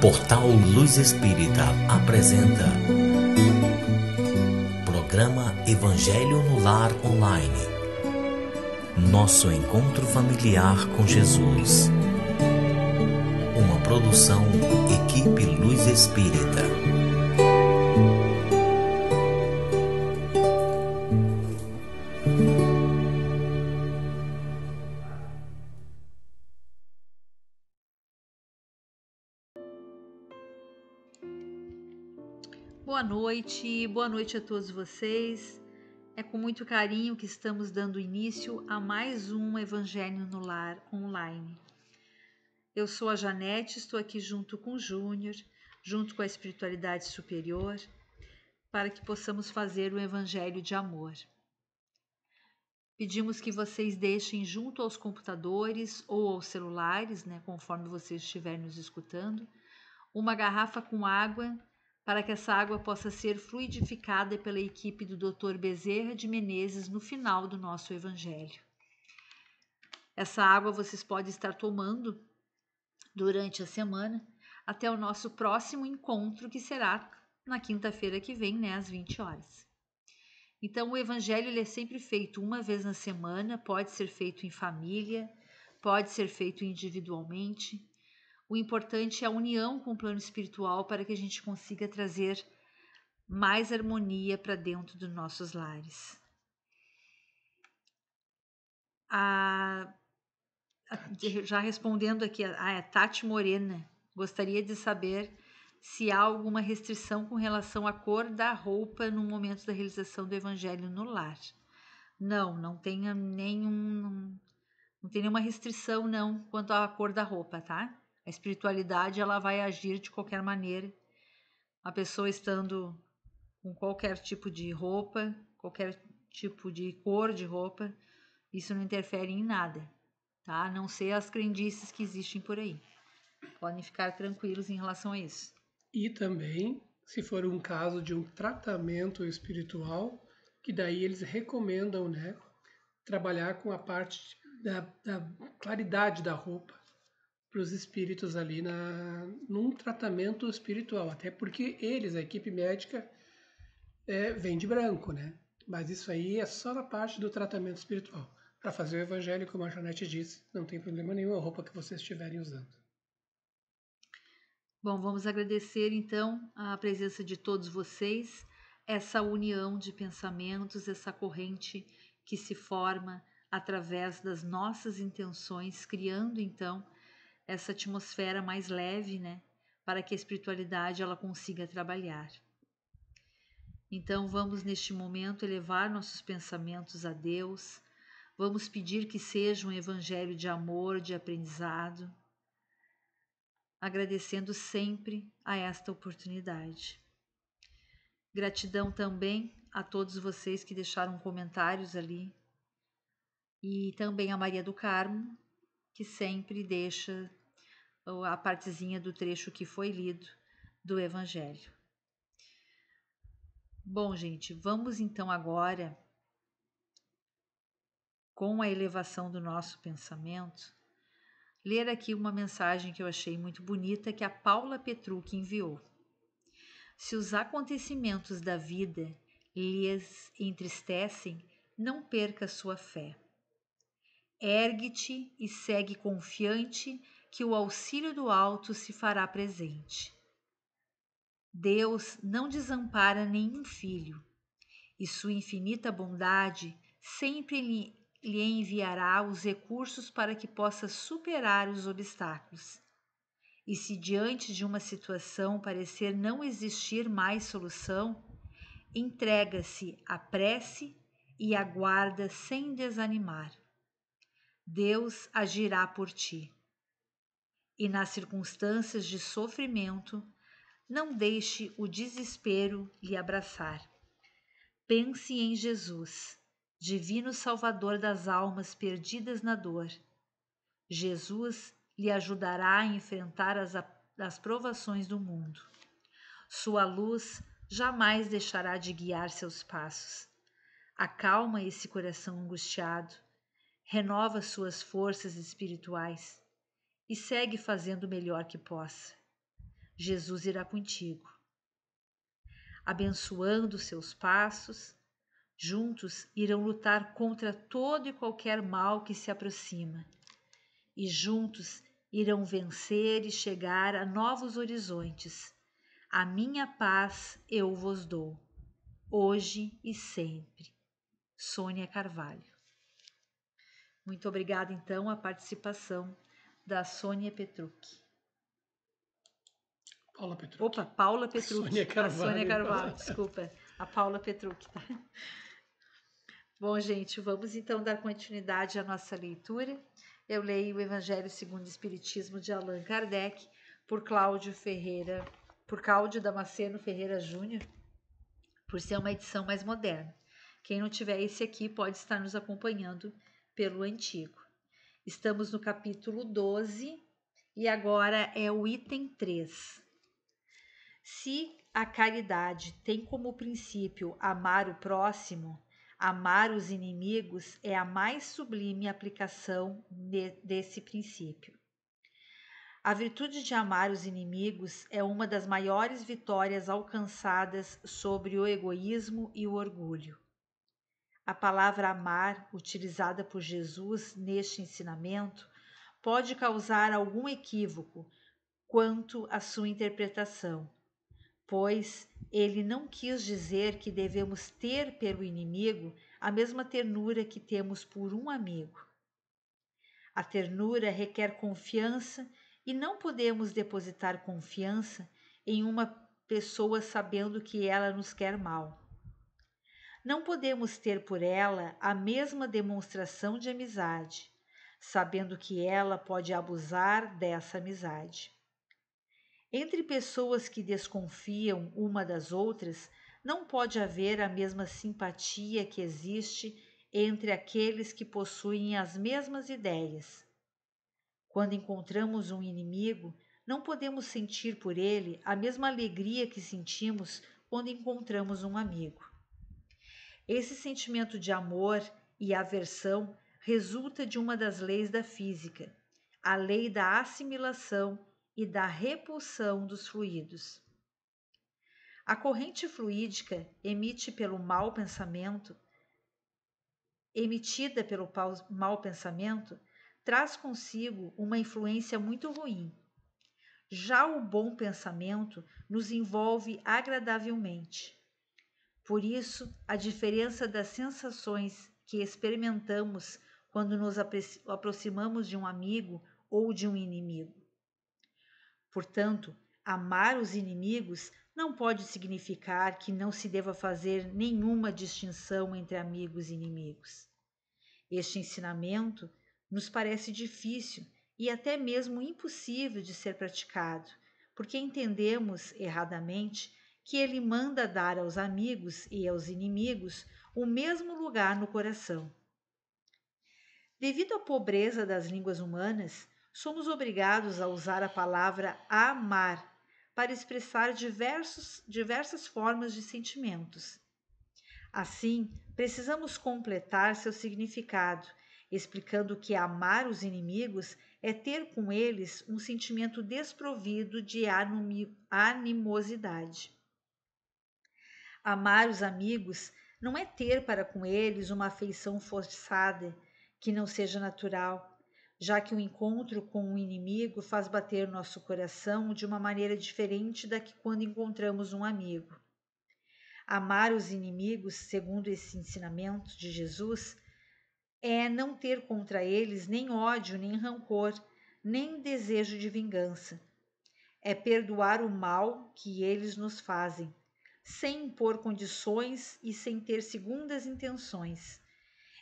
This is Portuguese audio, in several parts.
Portal Luz Espírita apresenta Programa Evangelho no Lar Online Nosso encontro familiar com Jesus Uma produção Equipe Luz Espírita noite, boa noite a todos vocês. É com muito carinho que estamos dando início a mais um Evangelho no Lar online. Eu sou a Janete, estou aqui junto com o Júnior, junto com a espiritualidade superior, para que possamos fazer o Evangelho de amor. Pedimos que vocês deixem junto aos computadores ou aos celulares, né, conforme vocês estiverem nos escutando, uma garrafa com água para que essa água possa ser fluidificada pela equipe do Dr. Bezerra de Menezes no final do nosso evangelho. Essa água vocês podem estar tomando durante a semana até o nosso próximo encontro, que será na quinta-feira que vem, né, às 20 horas. Então, o evangelho ele é sempre feito uma vez na semana, pode ser feito em família, pode ser feito individualmente, o importante é a união com o plano espiritual para que a gente consiga trazer mais harmonia para dentro dos nossos lares. A, a, já respondendo aqui, a, ah, é a Tati Morena gostaria de saber se há alguma restrição com relação à cor da roupa no momento da realização do evangelho no lar. Não, não tenha nenhum. Não tem nenhuma restrição, não, quanto à cor da roupa, tá? A espiritualidade ela vai agir de qualquer maneira. A pessoa estando com qualquer tipo de roupa, qualquer tipo de cor de roupa, isso não interfere em nada, tá? A não ser as crendices que existem por aí. Podem ficar tranquilos em relação a isso. E também, se for um caso de um tratamento espiritual, que daí eles recomendam, né, trabalhar com a parte da, da claridade da roupa, para os espíritos ali na, num tratamento espiritual, até porque eles, a equipe médica, é, vem de branco, né? Mas isso aí é só na parte do tratamento espiritual. Para fazer o evangelho, como a Janete disse, não tem problema nenhum a roupa que vocês estiverem usando. Bom, vamos agradecer então a presença de todos vocês, essa união de pensamentos, essa corrente que se forma através das nossas intenções, criando então essa atmosfera mais leve, né, para que a espiritualidade ela consiga trabalhar. Então vamos neste momento elevar nossos pensamentos a Deus. Vamos pedir que seja um evangelho de amor, de aprendizado, agradecendo sempre a esta oportunidade. Gratidão também a todos vocês que deixaram comentários ali e também a Maria do Carmo, que sempre deixa a partezinha do trecho que foi lido do Evangelho. Bom, gente, vamos então agora, com a elevação do nosso pensamento, ler aqui uma mensagem que eu achei muito bonita que a Paula Petrucci enviou. Se os acontecimentos da vida lhes entristecem, não perca sua fé. Ergue-te e segue confiante que o auxílio do alto se fará presente. Deus não desampara nenhum filho, e sua infinita bondade sempre lhe, lhe enviará os recursos para que possa superar os obstáculos. E se diante de uma situação parecer não existir mais solução, entrega-se à prece e aguarda sem desanimar. Deus agirá por ti e nas circunstâncias de sofrimento, não deixe o desespero lhe abraçar. Pense em Jesus, divino Salvador das almas perdidas na dor. Jesus lhe ajudará a enfrentar as, as provações do mundo. Sua luz jamais deixará de guiar seus passos. Acalma esse coração angustiado, renova suas forças espirituais e segue fazendo o melhor que possa. Jesus irá contigo, abençoando seus passos. Juntos irão lutar contra todo e qualquer mal que se aproxima, e juntos irão vencer e chegar a novos horizontes. A minha paz eu vos dou, hoje e sempre. Sônia Carvalho. Muito obrigada, então, a participação da Sônia Petrucci. Paula Petruc. Opa, Paula Petrucci. Sônia Carvalho. A Sônia Carvalho, desculpa. A Paula Petrucci, tá? Bom, gente, vamos então dar continuidade à nossa leitura. Eu leio o Evangelho segundo o Espiritismo de Allan Kardec, por Cláudio Ferreira, por Cláudio Damasceno Ferreira Júnior, por ser uma edição mais moderna. Quem não tiver esse aqui pode estar nos acompanhando pelo antigo. Estamos no capítulo 12 e agora é o item 3. Se a caridade tem como princípio amar o próximo, amar os inimigos é a mais sublime aplicação de, desse princípio. A virtude de amar os inimigos é uma das maiores vitórias alcançadas sobre o egoísmo e o orgulho. A palavra amar, utilizada por Jesus neste ensinamento, pode causar algum equívoco quanto à sua interpretação, pois ele não quis dizer que devemos ter pelo inimigo a mesma ternura que temos por um amigo. A ternura requer confiança e não podemos depositar confiança em uma pessoa sabendo que ela nos quer mal. Não podemos ter por ela a mesma demonstração de amizade, sabendo que ela pode abusar dessa amizade. Entre pessoas que desconfiam uma das outras, não pode haver a mesma simpatia que existe entre aqueles que possuem as mesmas ideias. Quando encontramos um inimigo, não podemos sentir por ele a mesma alegria que sentimos quando encontramos um amigo. Esse sentimento de amor e aversão resulta de uma das leis da física, a lei da assimilação e da repulsão dos fluidos. A corrente fluídica emite pelo mau pensamento, emitida pelo mau pensamento, traz consigo uma influência muito ruim. Já o bom pensamento nos envolve agradavelmente. Por isso, a diferença das sensações que experimentamos quando nos aproximamos de um amigo ou de um inimigo. Portanto, amar os inimigos não pode significar que não se deva fazer nenhuma distinção entre amigos e inimigos. Este ensinamento nos parece difícil e até mesmo impossível de ser praticado, porque entendemos erradamente que ele manda dar aos amigos e aos inimigos o mesmo lugar no coração. Devido à pobreza das línguas humanas, somos obrigados a usar a palavra amar para expressar diversos, diversas formas de sentimentos. Assim, precisamos completar seu significado, explicando que amar os inimigos é ter com eles um sentimento desprovido de animosidade. Amar os amigos não é ter para com eles uma afeição forçada que não seja natural, já que o encontro com o um inimigo faz bater nosso coração de uma maneira diferente da que quando encontramos um amigo. Amar os inimigos, segundo esse ensinamento de Jesus, é não ter contra eles nem ódio, nem rancor, nem desejo de vingança. É perdoar o mal que eles nos fazem sem impor condições e sem ter segundas intenções.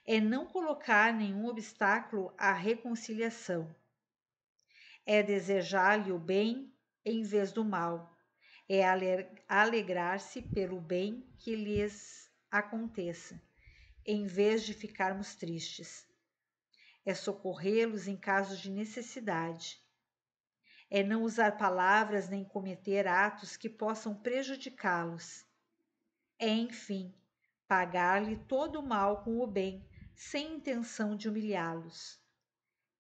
É não colocar nenhum obstáculo à reconciliação. É desejar-lhe o bem em vez do mal. É alegrar-se pelo bem que lhes aconteça, em vez de ficarmos tristes. É socorrê-los em caso de necessidade é não usar palavras nem cometer atos que possam prejudicá-los. É, enfim, pagar-lhe todo o mal com o bem, sem intenção de humilhá-los.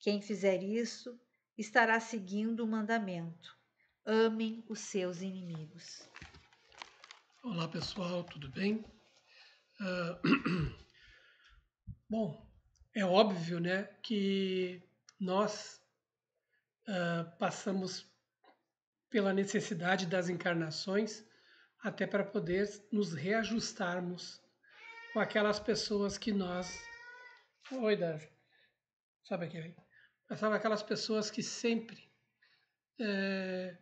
Quem fizer isso estará seguindo o mandamento: amem os seus inimigos. Olá pessoal, tudo bem? Uh... Bom, é óbvio né, que nós ah, passamos pela necessidade das encarnações até para poder nos reajustarmos com aquelas pessoas que nós. Oi, Darjo. Sabe aquele? É? Sabe aquelas pessoas que sempre é...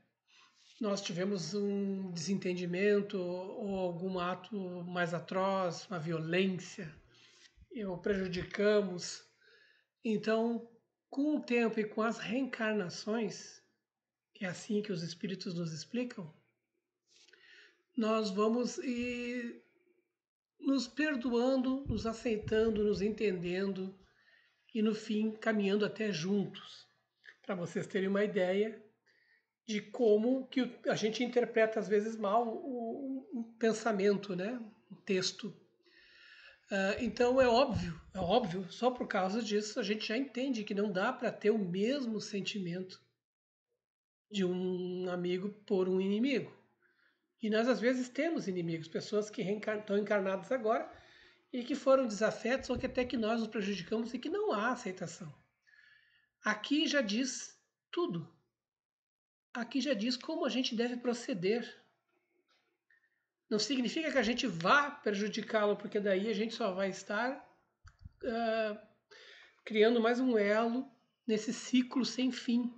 nós tivemos um desentendimento ou algum ato mais atroz, uma violência, ou prejudicamos. Então, com o tempo e com as reencarnações, é assim que os espíritos nos explicam, nós vamos e nos perdoando, nos aceitando, nos entendendo e no fim caminhando até juntos. Para vocês terem uma ideia de como que a gente interpreta às vezes mal um pensamento, né? um texto ah, então é óbvio, é óbvio, só por causa disso a gente já entende que não dá para ter o mesmo sentimento de um amigo por um inimigo. E nós às vezes temos inimigos, pessoas que estão encarnadas agora e que foram desafetos ou que até que nós os prejudicamos e que não há aceitação. Aqui já diz tudo. Aqui já diz como a gente deve proceder não significa que a gente vá prejudicá-lo, porque daí a gente só vai estar uh, criando mais um elo nesse ciclo sem fim.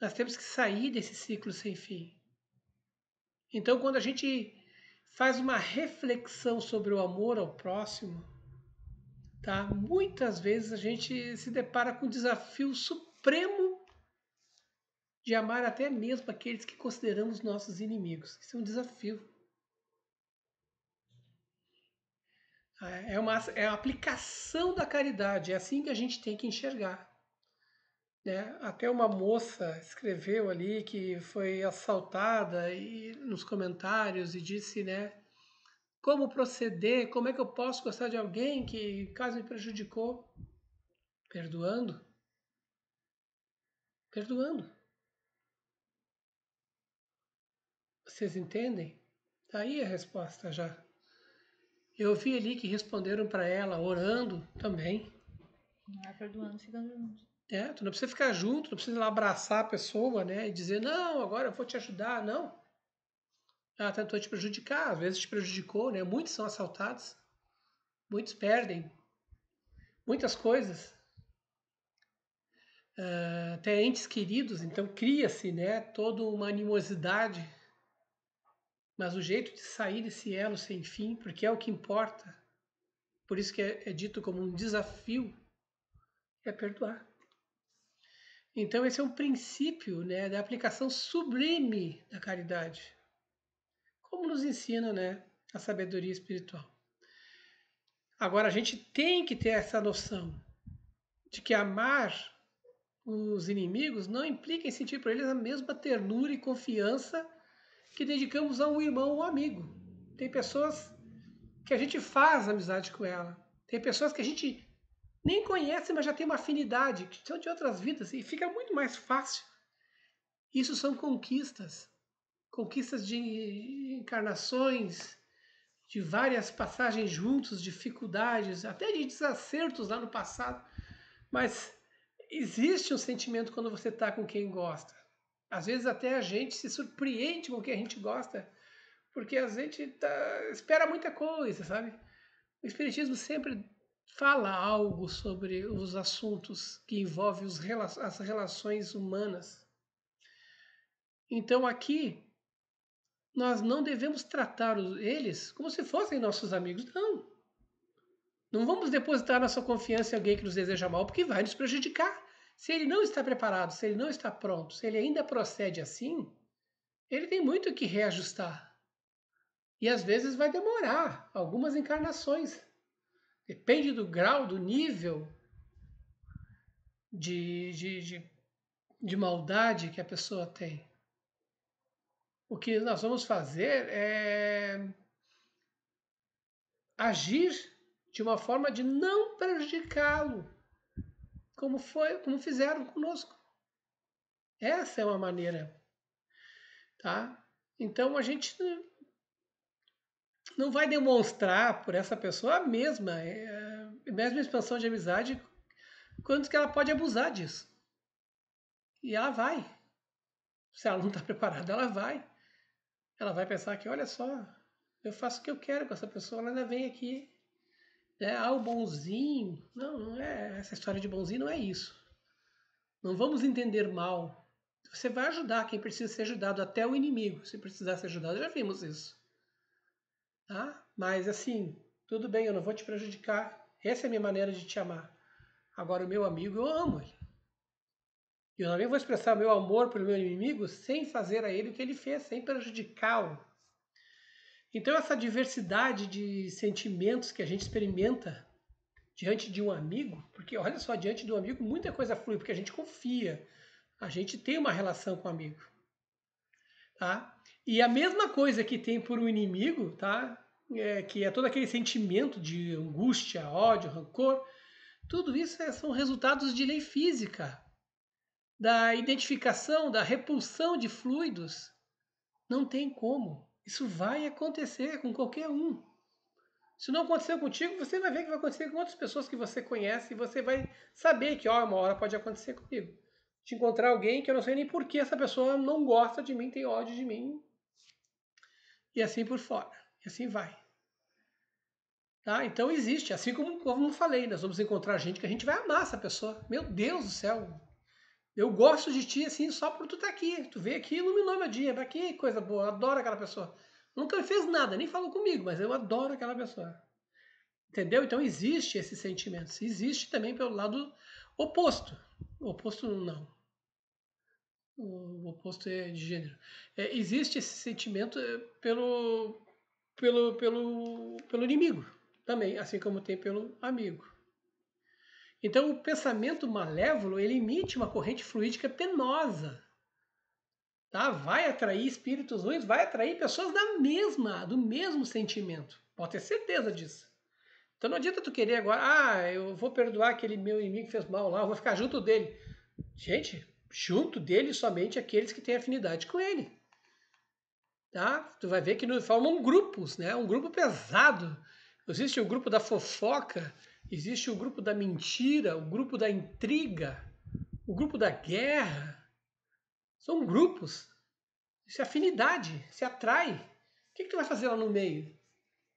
Nós temos que sair desse ciclo sem fim. Então, quando a gente faz uma reflexão sobre o amor ao próximo, tá? Muitas vezes a gente se depara com o desafio supremo de amar até mesmo aqueles que consideramos nossos inimigos. Isso é um desafio. É uma, é uma aplicação da caridade, é assim que a gente tem que enxergar. Né? Até uma moça escreveu ali que foi assaltada e nos comentários e disse, né? Como proceder? Como é que eu posso gostar de alguém que caso me prejudicou? Perdoando. Perdoando. Vocês entendem? Tá aí a resposta já. Eu vi ali que responderam para ela orando também. é perdoando, ficando junto. É, tu não precisa ficar junto, não precisa lá abraçar a pessoa, né? E dizer, não, agora eu vou te ajudar, não. Ela tentou te prejudicar, às vezes te prejudicou, né? Muitos são assaltados, muitos perdem muitas coisas. Uh, ah, até entes queridos, então cria-se né, toda uma animosidade mas o jeito de sair desse elo sem fim, porque é o que importa, por isso que é, é dito como um desafio, é perdoar. Então esse é um princípio né, da aplicação sublime da caridade, como nos ensina né, a sabedoria espiritual. Agora a gente tem que ter essa noção de que amar os inimigos não implica em sentir por eles a mesma ternura e confiança que dedicamos a um irmão ou um amigo. Tem pessoas que a gente faz amizade com ela. Tem pessoas que a gente nem conhece, mas já tem uma afinidade, que são de outras vidas, e fica muito mais fácil. Isso são conquistas. Conquistas de encarnações, de várias passagens juntos, dificuldades, até de desacertos lá no passado. Mas existe um sentimento quando você está com quem gosta. Às vezes até a gente se surpreende com o que a gente gosta, porque a gente tá, espera muita coisa, sabe? O Espiritismo sempre fala algo sobre os assuntos que envolvem os, as relações humanas. Então aqui nós não devemos tratar eles como se fossem nossos amigos, não. Não vamos depositar nossa confiança em alguém que nos deseja mal, porque vai nos prejudicar. Se ele não está preparado, se ele não está pronto, se ele ainda procede assim, ele tem muito que reajustar. E às vezes vai demorar algumas encarnações. Depende do grau, do nível de, de, de, de maldade que a pessoa tem. O que nós vamos fazer é agir de uma forma de não prejudicá-lo, como foi, como fizeram conosco. Essa é uma maneira, tá? Então a gente não vai demonstrar por essa pessoa a mesma, é, a mesma expansão de amizade, quanto que ela pode abusar disso. E ela vai. Se ela não está preparada, ela vai. Ela vai pensar que, olha só, eu faço o que eu quero com essa pessoa, ela ainda vem aqui né? ah, o bonzinho. Não, não é, essa história de bonzinho não é isso. Não vamos entender mal. Você vai ajudar quem precisa ser ajudado, até o inimigo, se precisar ser ajudado. Já vimos isso. Tá? Mas assim, tudo bem, eu não vou te prejudicar. Essa é a minha maneira de te amar. Agora, o meu amigo, eu amo ele. Eu também vou expressar o meu amor pelo meu inimigo sem fazer a ele o que ele fez, sem prejudicá-lo. Então, essa diversidade de sentimentos que a gente experimenta diante de um amigo, porque olha só, diante do um amigo muita coisa flui, porque a gente confia, a gente tem uma relação com o amigo. Tá? E a mesma coisa que tem por um inimigo, tá? É, que é todo aquele sentimento de angústia, ódio, rancor, tudo isso é, são resultados de lei física, da identificação, da repulsão de fluidos. Não tem como. Isso vai acontecer com qualquer um. Se não aconteceu contigo, você vai ver que vai acontecer com outras pessoas que você conhece e você vai saber que, ó, uma hora pode acontecer comigo. De encontrar alguém que eu não sei nem por que essa pessoa não gosta de mim, tem ódio de mim. E assim por fora. E assim vai. Tá? Então existe. Assim como, eu falei, nós vamos encontrar gente que a gente vai amar essa pessoa. Meu Deus do céu, eu gosto de ti, assim, só por tu estar tá aqui. Tu veio aqui e iluminou meu dia. Mas que coisa boa, eu adoro aquela pessoa. Nunca fez nada, nem falou comigo, mas eu adoro aquela pessoa. Entendeu? Então existe esse sentimento. Existe também pelo lado oposto. O oposto não. O oposto é de gênero. É, existe esse sentimento eh, pelo, pelo, pelo, pelo inimigo também, assim como tem pelo amigo. Então, o pensamento malévolo ele emite uma corrente fluídica penosa. Tá? Vai atrair espíritos ruins, vai atrair pessoas da mesma, do mesmo sentimento. Pode ter certeza disso. Então não adianta tu querer agora, ah, eu vou perdoar aquele meu inimigo que fez mal lá, eu vou ficar junto dele. Gente, junto dele somente aqueles que têm afinidade com ele. Tá? Tu vai ver que formam grupos, né? Um grupo pesado. Existe o grupo da fofoca, Existe o grupo da mentira, o grupo da intriga, o grupo da guerra. São grupos. Isso é afinidade, se é atrai. O que, que tu vai fazer lá no meio?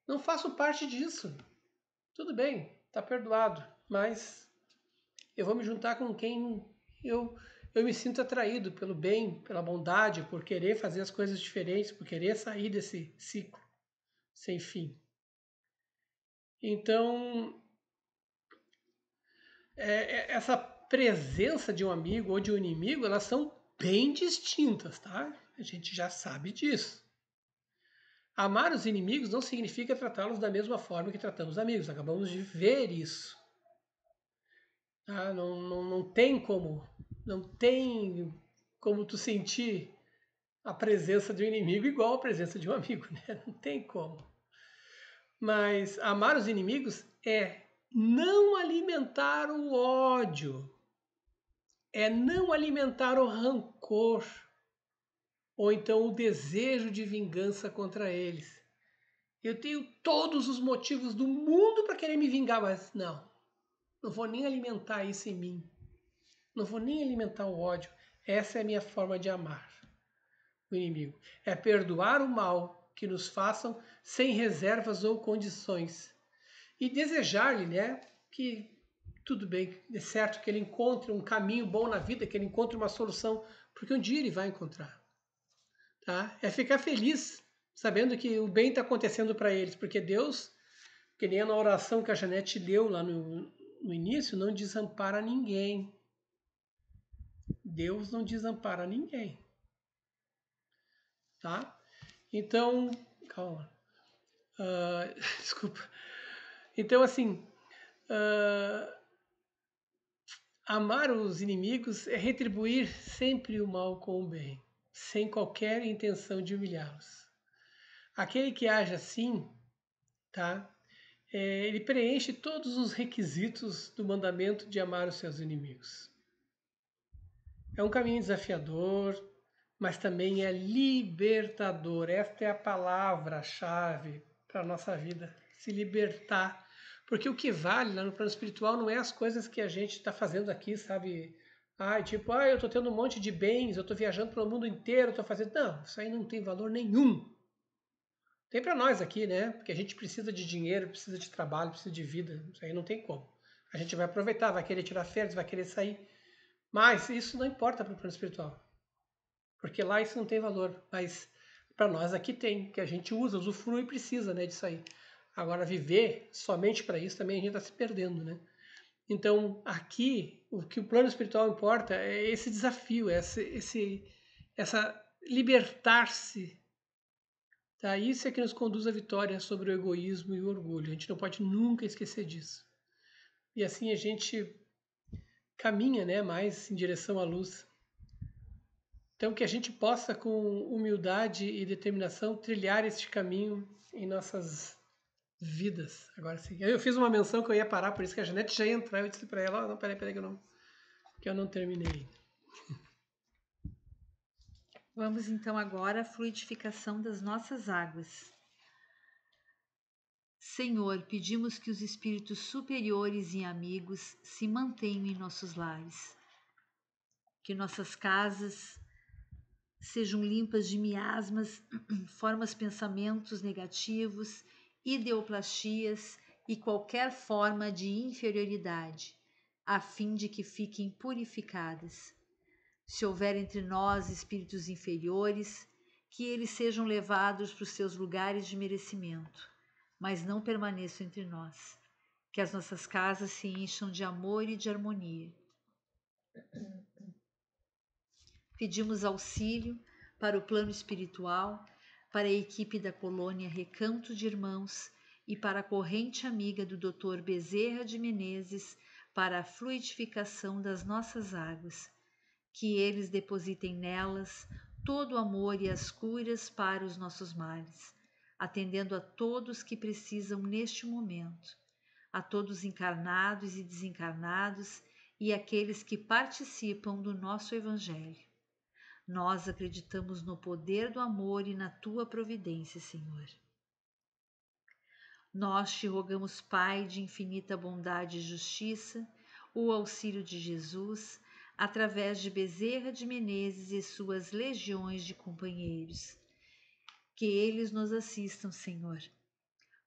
Não faço parte disso. Tudo bem, tá perdoado, mas eu vou me juntar com quem eu eu me sinto atraído pelo bem, pela bondade, por querer fazer as coisas diferentes, por querer sair desse ciclo sem fim. Então, é, é, essa presença de um amigo ou de um inimigo, elas são bem distintas, tá? A gente já sabe disso. Amar os inimigos não significa tratá-los da mesma forma que tratamos amigos. Acabamos de ver isso. Ah, não, não, não tem como, não tem como tu sentir a presença de um inimigo igual à presença de um amigo, né? Não tem como. Mas amar os inimigos é não alimentar o ódio, é não alimentar o rancor ou então o desejo de vingança contra eles. Eu tenho todos os motivos do mundo para querer me vingar, mas não, não vou nem alimentar isso em mim. Não vou nem alimentar o ódio. Essa é a minha forma de amar o inimigo. É perdoar o mal que nos façam sem reservas ou condições e desejar-lhe né, que tudo bem, é certo que ele encontre um caminho bom na vida, que ele encontre uma solução, porque um dia ele vai encontrar. Tá? É ficar feliz sabendo que o bem está acontecendo para eles, porque Deus, que nem na oração que a Janete deu lá no, no início, não desampara ninguém. Deus não desampara ninguém. Tá? Então, calma. Uh, desculpa. Então, assim, uh, amar os inimigos é retribuir sempre o mal com o bem, sem qualquer intenção de humilhá-los. Aquele que age assim, tá? É, ele preenche todos os requisitos do mandamento de amar os seus inimigos. É um caminho desafiador, mas também é libertador. Esta é a palavra-chave para a nossa vida: se libertar porque o que vale lá no plano espiritual não é as coisas que a gente está fazendo aqui, sabe? Ai, tipo, ah, eu estou tendo um monte de bens, eu estou viajando pelo mundo inteiro, estou fazendo. Não, isso aí não tem valor nenhum. Tem para nós aqui, né? Porque a gente precisa de dinheiro, precisa de trabalho, precisa de vida. Isso aí não tem como. A gente vai aproveitar, vai querer tirar férias, vai querer sair. Mas isso não importa para o plano espiritual. Porque lá isso não tem valor. Mas para nós aqui tem, que a gente usa, usufrui e precisa né, disso aí. Agora, viver somente para isso também a gente está se perdendo, né? Então, aqui, o que o plano espiritual importa é esse desafio, é esse, esse, essa libertar-se. Tá? Isso é que nos conduz à vitória sobre o egoísmo e o orgulho. A gente não pode nunca esquecer disso. E assim a gente caminha né, mais em direção à luz. Então, que a gente possa, com humildade e determinação, trilhar este caminho em nossas vidas. Agora sim. Eu fiz uma menção que eu ia parar, por isso que a Janete já ia entrar. Eu disse para ela: oh, não, peraí, peraí, que eu não, que eu não terminei Vamos então agora à fluidificação das nossas águas. Senhor, pedimos que os espíritos superiores e amigos se mantenham em nossos lares, que nossas casas sejam limpas de miasmas, formas pensamentos negativos ideoplastias e qualquer forma de inferioridade, a fim de que fiquem purificadas. Se houver entre nós espíritos inferiores, que eles sejam levados para os seus lugares de merecimento, mas não permaneçam entre nós. Que as nossas casas se encham de amor e de harmonia. Pedimos auxílio para o plano espiritual para a equipe da colônia Recanto de Irmãos e para a corrente amiga do Dr. Bezerra de Menezes para a fluidificação das nossas águas. Que eles depositem nelas todo o amor e as curas para os nossos males, atendendo a todos que precisam neste momento, a todos encarnados e desencarnados e aqueles que participam do nosso Evangelho. Nós acreditamos no poder do amor e na tua providência, Senhor. Nós te rogamos, Pai de infinita bondade e justiça, o auxílio de Jesus, através de Bezerra de Menezes e suas legiões de companheiros. Que eles nos assistam, Senhor,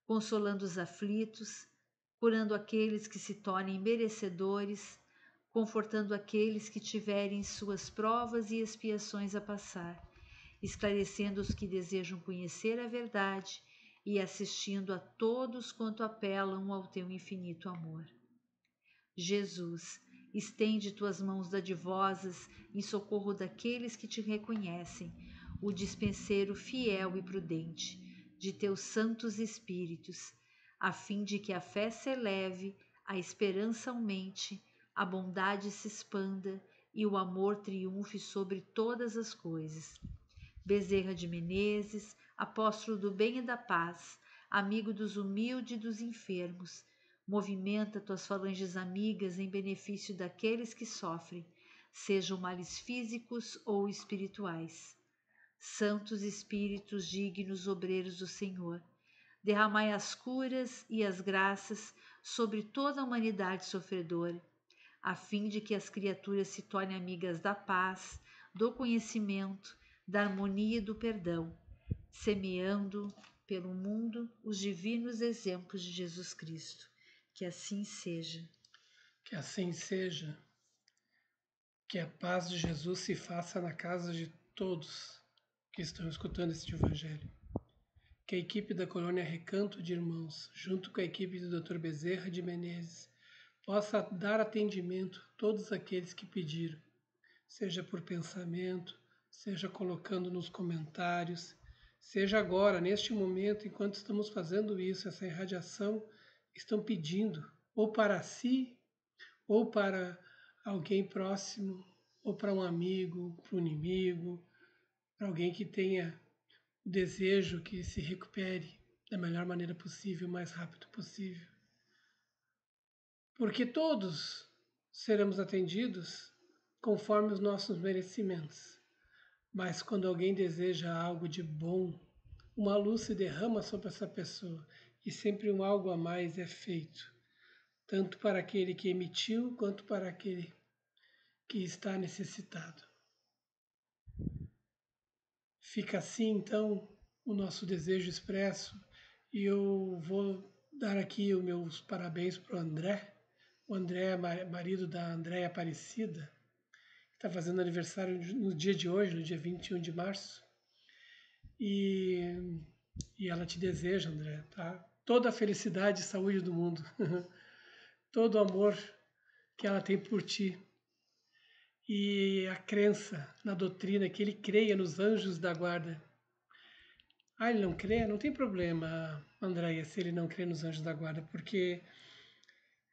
consolando os aflitos, curando aqueles que se tornem merecedores confortando aqueles que tiverem suas provas e expiações a passar, esclarecendo os que desejam conhecer a verdade e assistindo a todos quanto apelam ao teu infinito amor. Jesus, estende tuas mãos dadivosas em socorro daqueles que te reconhecem, o dispenseiro fiel e prudente de teus santos espíritos, a fim de que a fé se eleve, a esperança aumente a bondade se expanda e o amor triunfe sobre todas as coisas. Bezerra de Menezes, apóstolo do bem e da paz, amigo dos humildes e dos enfermos, movimenta tuas falanges amigas em benefício daqueles que sofrem, sejam males físicos ou espirituais. Santos espíritos dignos obreiros do Senhor, derramai as curas e as graças sobre toda a humanidade sofredora a fim de que as criaturas se tornem amigas da paz, do conhecimento, da harmonia e do perdão, semeando pelo mundo os divinos exemplos de Jesus Cristo. Que assim seja. Que assim seja. Que a paz de Jesus se faça na casa de todos que estão escutando este Evangelho. Que a equipe da Colônia Recanto de Irmãos, junto com a equipe do Dr. Bezerra de Menezes, possa dar atendimento a todos aqueles que pediram, seja por pensamento, seja colocando nos comentários, seja agora, neste momento, enquanto estamos fazendo isso, essa irradiação, estão pedindo, ou para si, ou para alguém próximo, ou para um amigo, para um inimigo, para alguém que tenha desejo que se recupere da melhor maneira possível, o mais rápido possível porque todos seremos atendidos conforme os nossos merecimentos. Mas quando alguém deseja algo de bom, uma luz se derrama sobre essa pessoa e sempre um algo a mais é feito, tanto para aquele que emitiu quanto para aquele que está necessitado. Fica assim então o nosso desejo expresso e eu vou dar aqui os meus parabéns para o André o André, marido da Andréia Aparecida, que está fazendo aniversário no dia de hoje, no dia 21 de março. E, e ela te deseja, André, tá? toda a felicidade e saúde do mundo, todo o amor que ela tem por ti. E a crença na doutrina que ele creia nos anjos da guarda. Ah, ele não crê? Não tem problema, Andréia, se ele não crê nos anjos da guarda, porque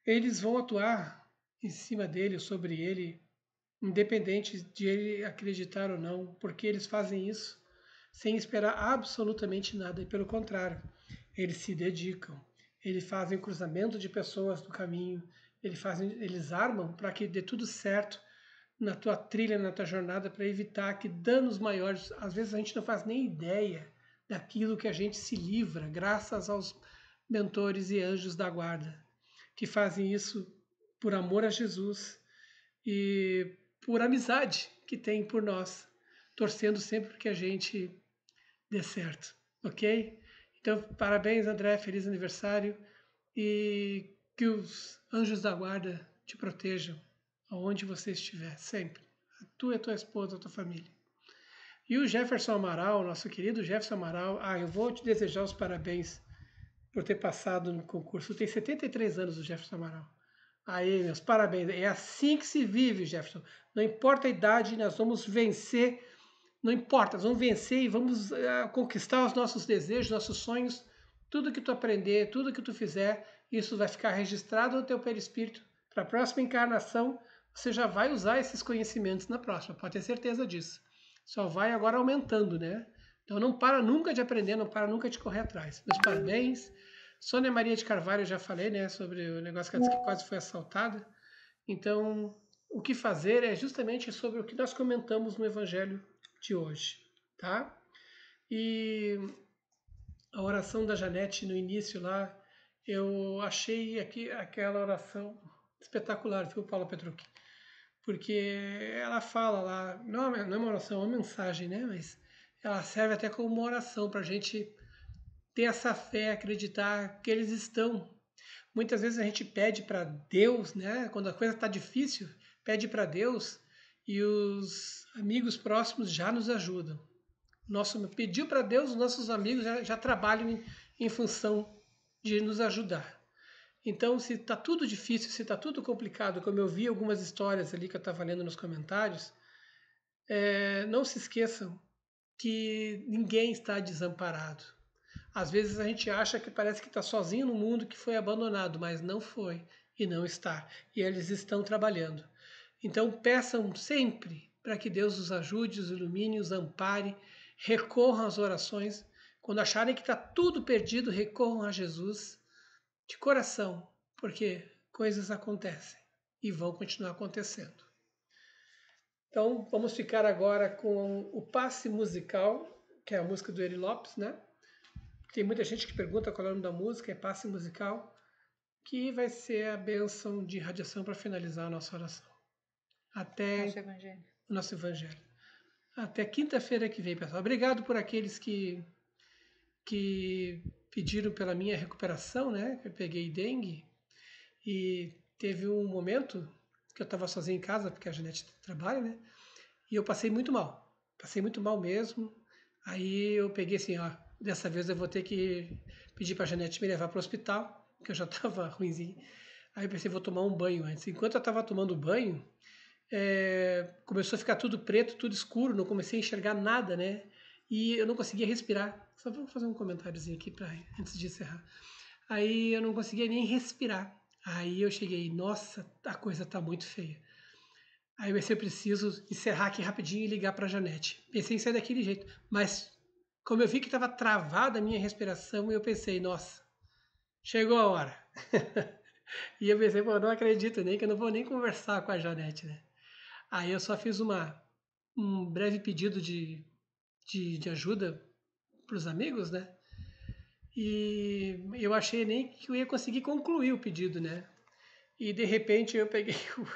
eles vão atuar em cima dele, sobre ele, independente de ele acreditar ou não, porque eles fazem isso sem esperar absolutamente nada, e pelo contrário, eles se dedicam, eles fazem cruzamento de pessoas no caminho, eles, fazem, eles armam para que dê tudo certo na tua trilha, na tua jornada, para evitar que danos maiores. Às vezes a gente não faz nem ideia daquilo que a gente se livra, graças aos mentores e anjos da guarda que fazem isso por amor a Jesus e por amizade que tem por nós, torcendo sempre que a gente dê certo, ok? Então, parabéns, André, feliz aniversário e que os anjos da guarda te protejam aonde você estiver, sempre. Tu e a tua esposa, a tua família. E o Jefferson Amaral, nosso querido Jefferson Amaral, ah, eu vou te desejar os parabéns por ter passado no concurso. Tem 73 anos o Jefferson Amaral. Aí, meus parabéns. É assim que se vive, Jefferson. Não importa a idade, nós vamos vencer. Não importa, nós vamos vencer e vamos uh, conquistar os nossos desejos, nossos sonhos. Tudo que tu aprender, tudo que tu fizer, isso vai ficar registrado no teu perispírito. Para a próxima encarnação, você já vai usar esses conhecimentos na próxima, pode ter certeza disso. Só vai agora aumentando, né? Então não para nunca de aprender, não para nunca de correr atrás. Meus parabéns. Sônia Maria de Carvalho, eu já falei, né, sobre o negócio que ela disse que quase foi assaltada. Então, o que fazer é justamente sobre o que nós comentamos no evangelho de hoje, tá? E a oração da Janete no início lá, eu achei aqui aquela oração espetacular, viu, Paulo Petrucci? Porque ela fala lá, é não é uma oração, é uma mensagem, né, mas ela serve até como uma oração para a gente ter essa fé, acreditar que eles estão. Muitas vezes a gente pede para Deus, né? Quando a coisa está difícil, pede para Deus e os amigos próximos já nos ajudam. Nosso pediu para Deus, os nossos amigos já, já trabalham em, em função de nos ajudar. Então, se está tudo difícil, se está tudo complicado, como eu vi algumas histórias ali que eu estava lendo nos comentários, é, não se esqueçam que ninguém está desamparado. Às vezes a gente acha que parece que está sozinho no mundo, que foi abandonado, mas não foi e não está. E eles estão trabalhando. Então peçam sempre para que Deus os ajude, os ilumine, os ampare. Recorram às orações. Quando acharem que está tudo perdido, recorram a Jesus de coração, porque coisas acontecem e vão continuar acontecendo. Então vamos ficar agora com o passe musical, que é a música do Eri Lopes, né? Tem muita gente que pergunta qual é o nome da música, é passe musical, que vai ser a benção de radiação para finalizar a nossa oração. Até nosso evangelho. o nosso evangelho. Até quinta-feira que vem, pessoal. Obrigado por aqueles que que pediram pela minha recuperação, né? Eu peguei dengue e teve um momento porque eu estava sozinho em casa, porque a Janete trabalha, né? E eu passei muito mal. Passei muito mal mesmo. Aí eu peguei assim, ó, dessa vez eu vou ter que pedir para a Janete me levar para o hospital, porque eu já estava ruimzinho. Aí eu pensei, vou tomar um banho antes. Enquanto eu estava tomando banho, é, começou a ficar tudo preto, tudo escuro, não comecei a enxergar nada, né? E eu não conseguia respirar. Só vou fazer um comentáriozinho aqui pra, antes de encerrar. Aí eu não conseguia nem respirar. Aí eu cheguei, nossa, a coisa tá muito feia. Aí eu pensei, preciso encerrar aqui rapidinho e ligar para Janete. Pensei em sair daquele jeito, mas como eu vi que estava travada a minha respiração, eu pensei, nossa, chegou a hora. e eu pensei, pô, eu não acredito nem que eu não vou nem conversar com a Janete, né? Aí eu só fiz uma um breve pedido de, de, de ajuda para os amigos, né? e eu achei nem que eu ia conseguir concluir o pedido, né? E de repente eu peguei, o,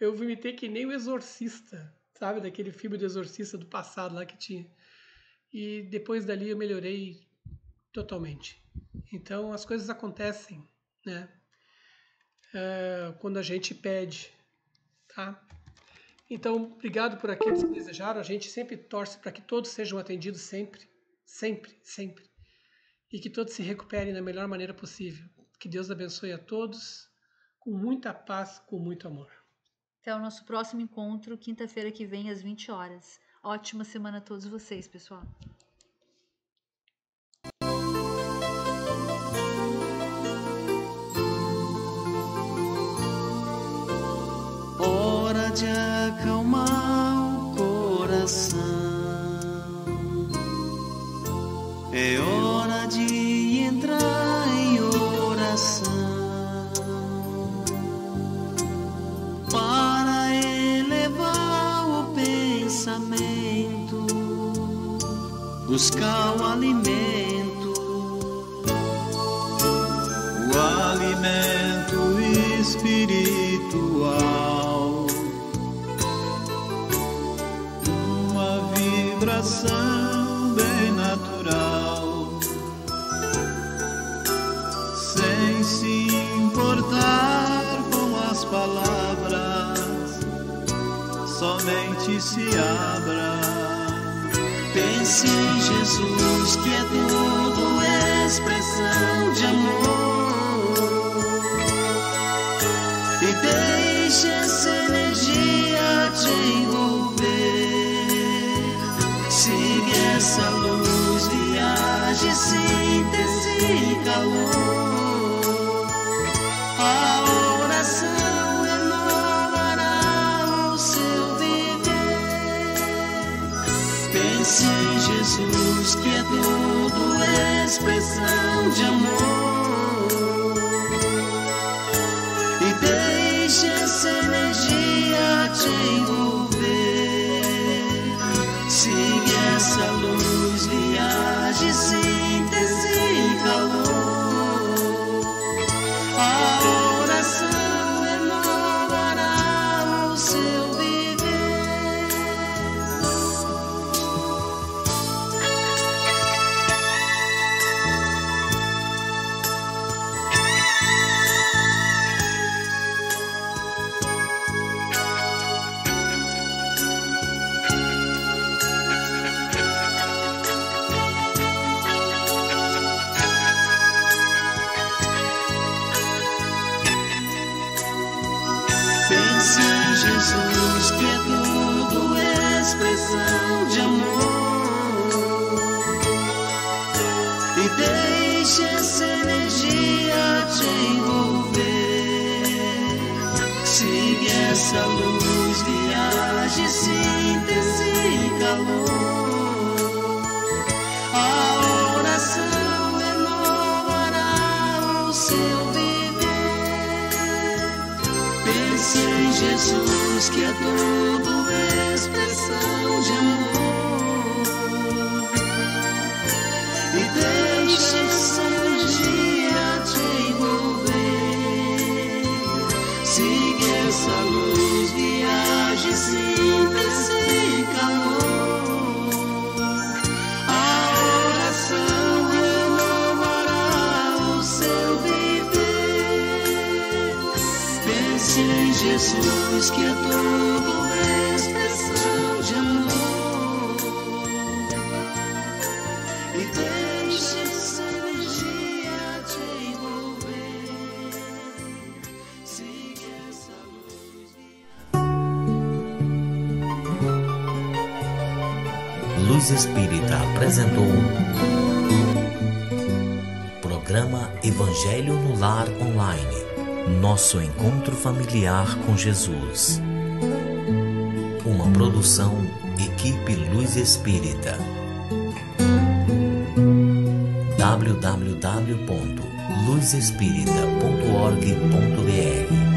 eu vomitei que nem o Exorcista, sabe? Daquele filme do Exorcista do passado lá que tinha. E depois dali eu melhorei totalmente. Então as coisas acontecem, né? Ah, quando a gente pede, tá? Então, obrigado por aqueles que desejaram. A gente sempre torce para que todos sejam atendidos sempre, sempre, sempre e que todos se recuperem da melhor maneira possível. Que Deus abençoe a todos com muita paz, com muito amor. Até o nosso próximo encontro, quinta-feira que vem, às 20 horas. Ótima semana a todos vocês, pessoal. expressão de amor. you. sem assim, Jesus que é tudo expressão de amor. E deixe essa energia te envolver. Siga essa luz. Luz Espírita apresentou. Programa Evangelho no Lar Online nosso encontro familiar com Jesus. Uma produção Equipe Luz Espírita. www.luzespirita.org.br